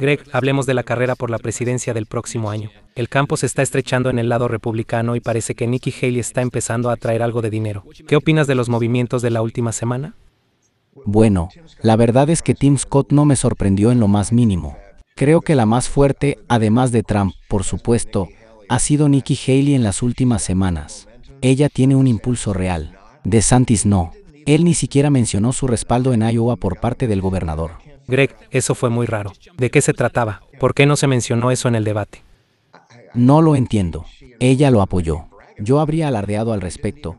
Greg, hablemos de la carrera por la presidencia del próximo año. El campo se está estrechando en el lado republicano y parece que Nikki Haley está empezando a traer algo de dinero. ¿Qué opinas de los movimientos de la última semana? Bueno, la verdad es que Tim Scott no me sorprendió en lo más mínimo. Creo que la más fuerte, además de Trump, por supuesto, ha sido Nikki Haley en las últimas semanas. Ella tiene un impulso real. De Santis no. Él ni siquiera mencionó su respaldo en Iowa por parte del gobernador. Greg, eso fue muy raro. ¿De qué se trataba? ¿Por qué no se mencionó eso en el debate? No lo entiendo. Ella lo apoyó. Yo habría alardeado al respecto,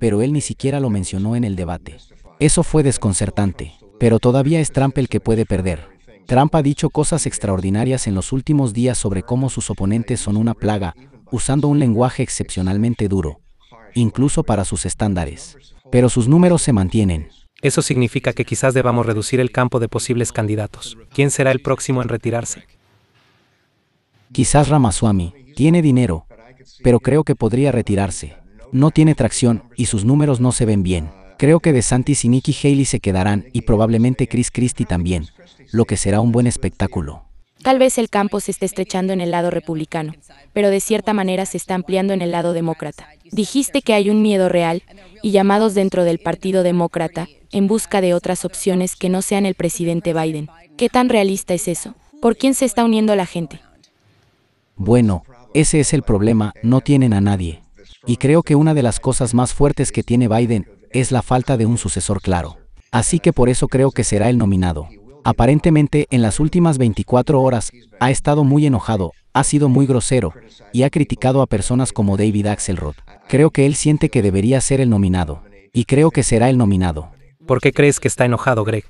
pero él ni siquiera lo mencionó en el debate. Eso fue desconcertante, pero todavía es Trump el que puede perder. Trump ha dicho cosas extraordinarias en los últimos días sobre cómo sus oponentes son una plaga, usando un lenguaje excepcionalmente duro, incluso para sus estándares. Pero sus números se mantienen. Eso significa que quizás debamos reducir el campo de posibles candidatos. ¿Quién será el próximo en retirarse? Quizás Ramaswamy. Tiene dinero, pero creo que podría retirarse. No tiene tracción y sus números no se ven bien. Creo que DeSantis y Nikki Haley se quedarán y probablemente Chris Christie también, lo que será un buen espectáculo. Tal vez el campo se esté estrechando en el lado republicano, pero de cierta manera se está ampliando en el lado demócrata. Dijiste que hay un miedo real, y llamados dentro del Partido Demócrata, en busca de otras opciones que no sean el presidente Biden. ¿Qué tan realista es eso? ¿Por quién se está uniendo la gente? Bueno, ese es el problema, no tienen a nadie. Y creo que una de las cosas más fuertes que tiene Biden es la falta de un sucesor claro. Así que por eso creo que será el nominado. Aparentemente, en las últimas 24 horas, ha estado muy enojado, ha sido muy grosero, y ha criticado a personas como David Axelrod. Creo que él siente que debería ser el nominado, y creo que será el nominado. ¿Por qué crees que está enojado, Greg?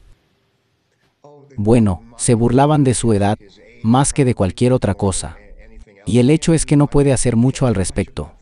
Bueno, se burlaban de su edad, más que de cualquier otra cosa. Y el hecho es que no puede hacer mucho al respecto.